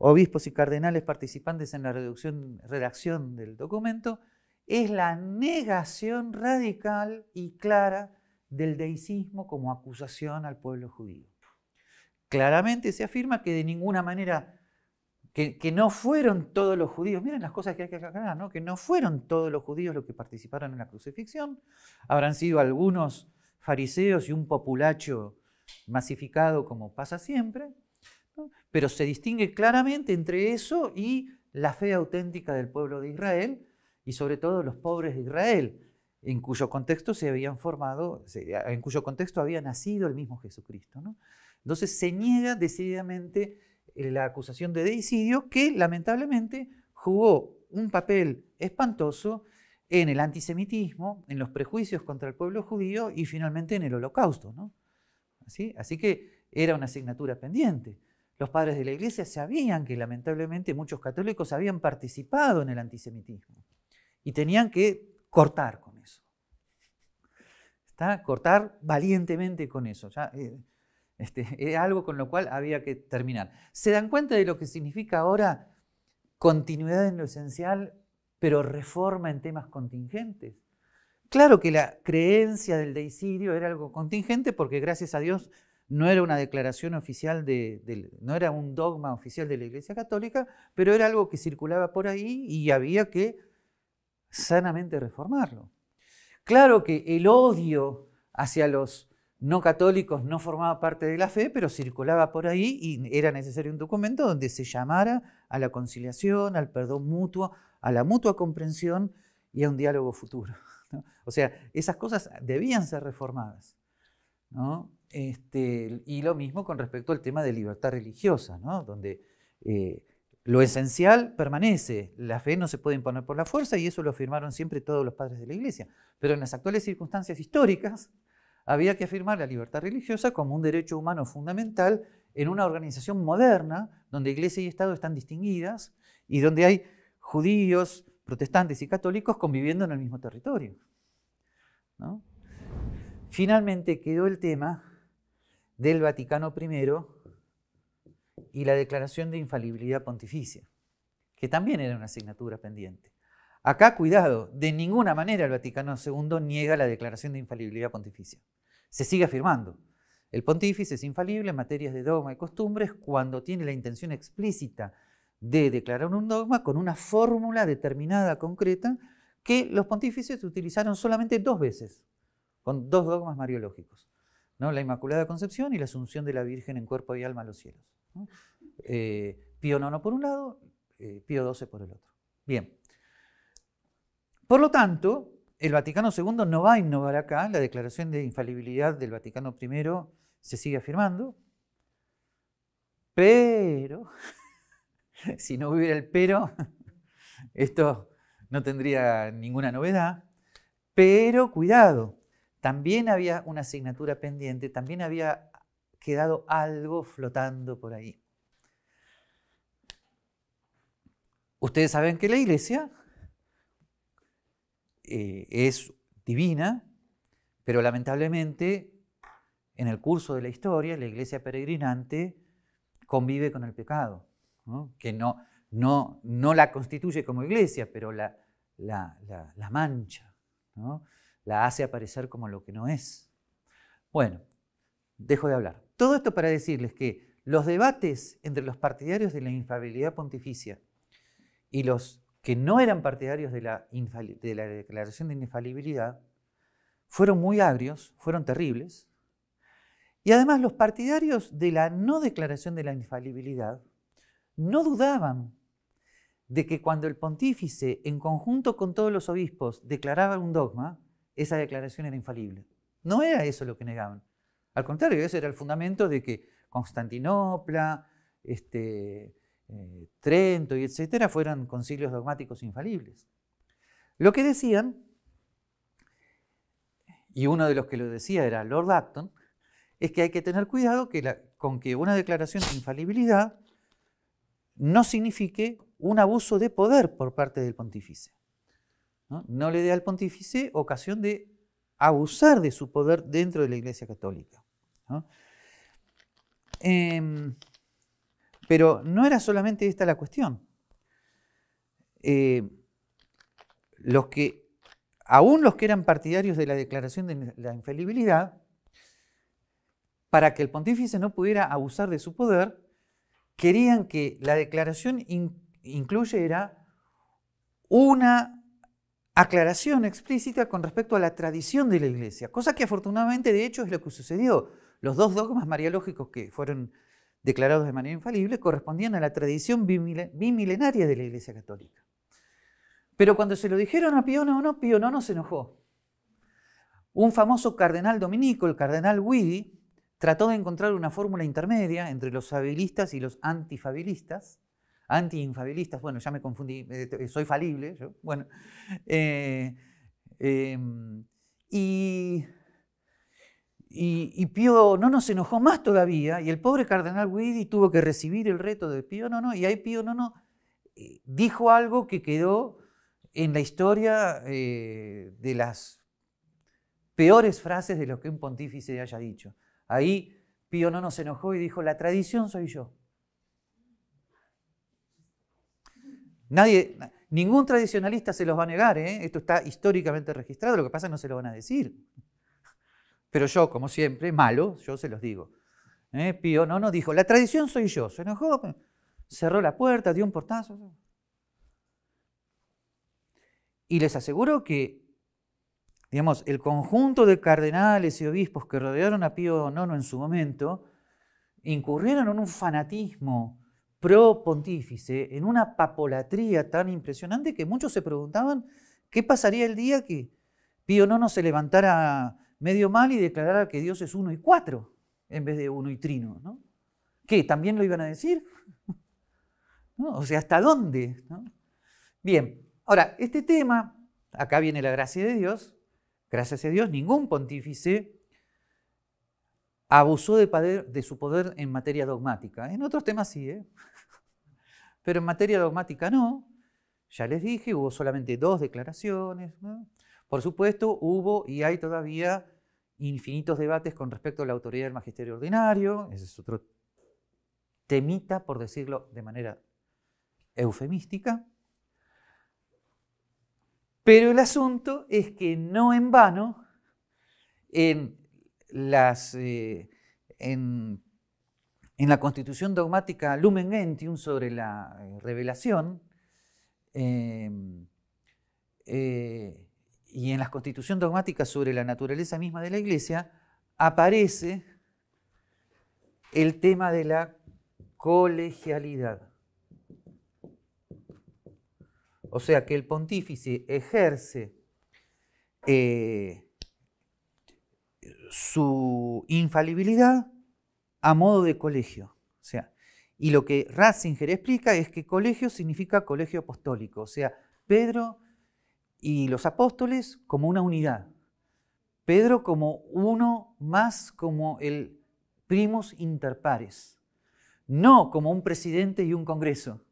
obispos y cardenales participantes en la redacción del documento, es la negación radical y clara del deicismo como acusación al pueblo judío. Claramente se afirma que de ninguna manera que, no fueron todos los judíos, miren las cosas que hay que aclarar, ¿no? que no fueron todos los judíos los que participaron en la crucifixión, habrán sido algunos fariseos y un populacho masificado como pasa siempre, pero se distingue claramente entre eso y la fe auténtica del pueblo de Israel y sobre todo los pobres de Israel, en cuyo contexto se habían formado, en cuyo contexto había nacido el mismo Jesucristo. ¿no? Entonces se niega decididamente eh, la acusación de deicidio que lamentablemente jugó un papel espantoso en el antisemitismo, en los prejuicios contra el pueblo judío y finalmente en el holocausto. Así que era una asignatura pendiente. Los padres de la Iglesia sabían que lamentablemente muchos católicos habían participado en el antisemitismo y tenían que cortar con eso. ¿Está? Cortar valientemente con eso. Ya, eh, este, algo con lo cual había que terminar. ¿Se dan cuenta de lo que significa ahora continuidad en lo esencial, pero reforma en temas contingentes? Claro que la creencia del deicidio era algo contingente porque gracias a Dios no era una declaración oficial, de, no era un dogma oficial de la Iglesia Católica, pero era algo que circulaba por ahí y había que sanamente reformarlo. Claro que el odio hacia los no católicos no formaba parte de la fe, pero circulaba por ahí y era necesario un documento donde se llamara a la conciliación, al perdón mutuo, a la mutua comprensión y a un diálogo futuro. O sea, esas cosas debían ser reformadas. ¿no? Este, y lo mismo con respecto al tema de libertad religiosa, donde eh, lo esencial permanece, la fe no se puede imponer por la fuerza y eso lo afirmaron siempre todos los padres de la Iglesia. Pero en las actuales circunstancias históricas había que afirmar la libertad religiosa como un derecho humano fundamental en una organización moderna donde Iglesia y Estado están distinguidas y donde hay judíos, protestantes y católicos conviviendo en el mismo territorio. Finalmente quedó el tema del Vaticano I y la Declaración de Infalibilidad Pontificia, que también era una asignatura pendiente. Acá, cuidado, de ninguna manera el Vaticano II niega la Declaración de Infalibilidad Pontificia. Se sigue afirmando. El pontífice es infalible en materias de dogma y costumbres cuando tiene la intención explícita de declarar un dogma con una fórmula determinada, concreta, que los pontífices utilizaron solamente dos veces, con dos dogmas mariológicos. La Inmaculada Concepción y la Asunción de la Virgen en cuerpo y alma a los cielos. Eh, Pío IX por un lado, eh, Pío XII por el otro. Bien. Por lo tanto, el Vaticano II no va a innovar acá, la declaración de infalibilidad del Vaticano I se sigue afirmando, pero, si no hubiera el pero, esto no tendría ninguna novedad, pero cuidado, también había una asignatura pendiente, también había quedado algo flotando por ahí. Ustedes saben que la iglesia eh, es divina, pero lamentablemente en el curso de la historia la iglesia peregrinante convive con el pecado, que no, no, la constituye como iglesia, pero la, mancha la hace aparecer como lo que no es. Bueno, dejo de hablar. Todo esto para decirles que los debates entre los partidarios de la infalibilidad pontificia y los que no eran partidarios de la, declaración de infalibilidad fueron muy agrios, fueron terribles. Y además los partidarios de la no declaración de la infalibilidad no dudaban de que cuando el pontífice, en conjunto con todos los obispos, declaraba un dogma, esa declaración era infalible. No era eso lo que negaban. Al contrario, ese era el fundamento de que Constantinopla, este, eh, Trento y etcétera fueran concilios dogmáticos infalibles. Lo que decían, y uno de los que lo decía era Lord Acton, es que hay que tener cuidado que con que una declaración de infalibilidad no signifique un abuso de poder por parte del pontífice. ¿no? le dé al pontífice ocasión de abusar de su poder dentro de la Iglesia Católica. Em, pero no era solamente esta la cuestión. Eh, los que, aún los que eran partidarios de la declaración de la infalibilidad, para que el pontífice no pudiera abusar de su poder, querían que la declaración incluyera una aclaración explícita con respecto a la tradición de la Iglesia, cosa que afortunadamente de hecho es lo que sucedió. Los dos dogmas mariológicos que fueron declarados de manera infalible correspondían a la tradición bimilenaria de la Iglesia Católica. Pero cuando se lo dijeron a Pío IX, Pío IX se enojó. Un famoso cardenal dominico, el cardenal Willy, trató de encontrar una fórmula intermedia entre los fabilistas y los antifabilistas, anti-infabilistas, bueno, ya me confundí, eh, eh, soy falible, yo, bueno. Eh, em, y, y, Pío no se enojó más todavía, y el pobre cardenal Guidi tuvo que recibir el reto de Pío no, no, y ahí Pío no, dijo algo que quedó en la historia de las peores frases de lo que un pontífice haya dicho. Ahí Pío no se enojó y dijo, la tradición soy yo. Nadie, ningún tradicionalista se los va a negar, ¿eh? esto está históricamente registrado, lo que pasa es que no se lo van a decir. Pero yo, como siempre, malo, yo se los digo. ¿Eh? Pío no dijo, la tradición soy yo. Se enojó, cerró la puerta, dio un portazo. Y les aseguro que, digamos, el conjunto de cardenales y obispos que rodearon a Pío IX en su momento, incurrieron en un fanatismo pro pontífice en una papolatría tan impresionante que muchos se preguntaban qué pasaría el día que Pío IX se levantara medio mal y declarara que Dios es uno y cuatro en vez de uno y trino. ¿no? ¿Qué? ¿También lo iban a decir? O sea, ¿hasta dónde? Bien, ahora, este tema, acá viene la gracia de Dios, gracias a Dios ningún pontífice abusó de, su poder en materia dogmática. En otros temas sí, ¿eh? pero en materia dogmática no. Ya les dije, hubo solamente dos declaraciones. Por supuesto, hubo y hay todavía infinitos debates con respecto a la autoridad del magisterio ordinario. Ese es otro temita, por decirlo de manera eufemística. Pero el asunto es que no en vano, en las, eh, en, la constitución dogmática Lumen Gentium sobre la eh, revelación em, eh, y en la constitución dogmática sobre la naturaleza misma de la Iglesia aparece el tema de la colegialidad. O sea que el pontífice ejerce su infalibilidad a modo de colegio. O sea, y lo que Ratzinger explica es que colegio significa colegio apostólico, o sea, Pedro y los apóstoles como una unidad. Pedro como uno más como el primus inter pares, no como un presidente y un congreso,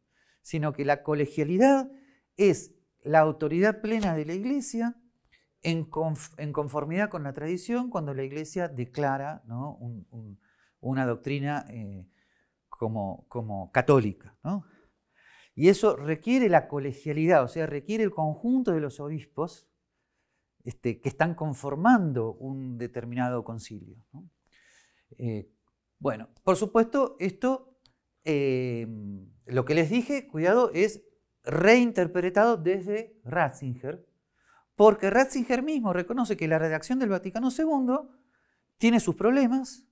sino que la colegialidad es la autoridad plena de la iglesia en, conformidad con la tradición cuando la Iglesia declara una doctrina eh, como, católica. Y eso requiere la colegialidad, o sea, requiere el conjunto de los obispos este, que están conformando un determinado concilio. Eh, bueno, por supuesto, esto, eh, lo que les dije, cuidado, es reinterpretado desde Ratzinger, porque Ratzinger mismo reconoce que la redacción del Vaticano II tiene sus problemas,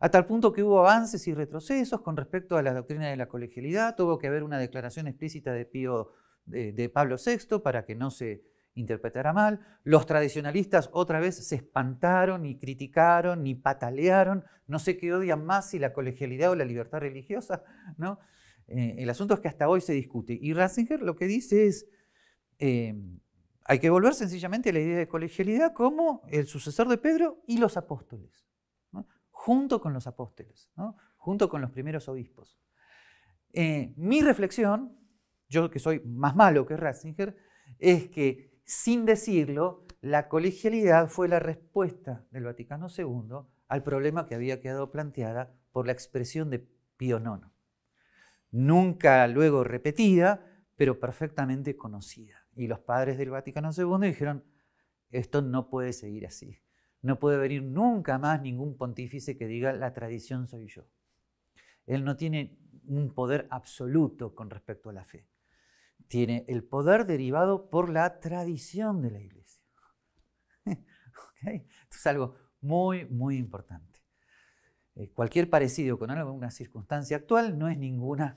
a tal punto que hubo avances y retrocesos con respecto a la doctrina de la colegialidad, tuvo que haber una declaración explícita de, Pío, de, Pablo VI para que no se interpretara mal. Los tradicionalistas otra vez se espantaron y criticaron y patalearon. No sé qué odian más si la colegialidad o la libertad religiosa. ¿no? Eh, el asunto es que hasta hoy se discute. Y Ratzinger lo que dice es, eh, hay que volver sencillamente a la idea de colegialidad como el sucesor de Pedro y los apóstoles, junto con los apóstoles, junto con los primeros obispos. Eh, mi reflexión, yo que soy más malo que Ratzinger, es que sin decirlo, la colegialidad fue la respuesta del Vaticano II al problema que había quedado planteada por la expresión de Pío IX. Nunca luego repetida, pero perfectamente conocida. Y los padres del Vaticano II dijeron, esto no puede seguir así. No puede venir nunca más ningún pontífice que diga, la tradición soy yo. Él no tiene un poder absoluto con respecto a la fe. Tiene el poder derivado por la tradición de la iglesia. Esto es algo muy, muy importante. Eh, cualquier parecido con alguna circunstancia actual no es ninguna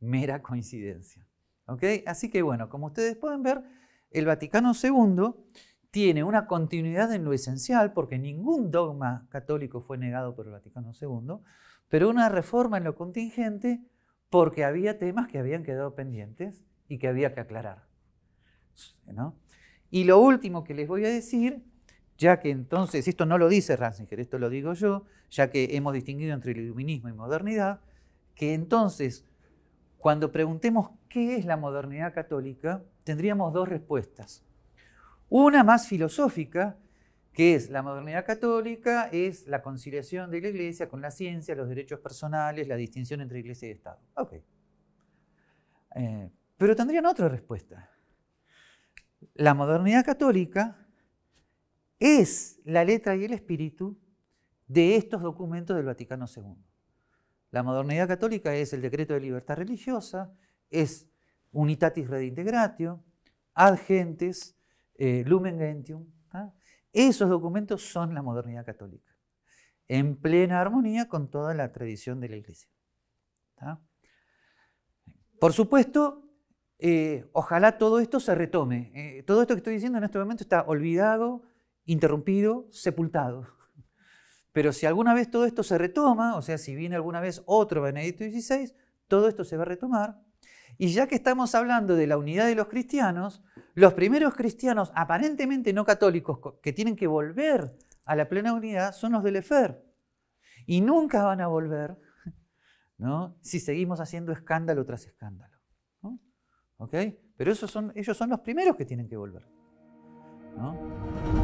mera coincidencia. Así que bueno, como ustedes pueden ver, el Vaticano II tiene una continuidad en lo esencial, porque ningún dogma católico fue negado por el Vaticano II, pero una reforma en lo contingente porque había temas que habían quedado pendientes y que había que aclarar. ¿no? Y lo último que les voy a decir, ya que entonces, esto no lo dice Ratzinger, esto lo digo yo, ya que hemos distinguido entre iluminismo y modernidad, que entonces cuando preguntemos qué es la modernidad católica, tendríamos dos respuestas. Una más filosófica, que es la modernidad católica, es la conciliación de la iglesia con la ciencia, los derechos personales, la distinción entre iglesia y Estado. Eh, pero tendrían otra respuesta. La modernidad católica es la letra y el espíritu de estos documentos del Vaticano II. La modernidad católica es el decreto de libertad religiosa, es unitatis redintegratio, ad gentes, eh, lumen gentium. ¿ah? Esos documentos son la modernidad católica, en plena armonía con toda la tradición de la Iglesia. Por supuesto, eh, ojalá todo esto se retome. Eh, todo esto que estoy diciendo en este momento está olvidado, interrumpido, sepultado. Pero si alguna vez todo esto se retoma, o sea, si viene alguna vez otro Benedicto XVI, todo esto se va a retomar. Y ya que estamos hablando de la unidad de los cristianos, los primeros cristianos aparentemente no católicos que tienen que volver a la plena unidad son los del Efer. Y nunca van a volver ¿no? si seguimos haciendo escándalo tras escándalo. ¿no? Pero esos son, ellos son los primeros que tienen que volver. ¿no?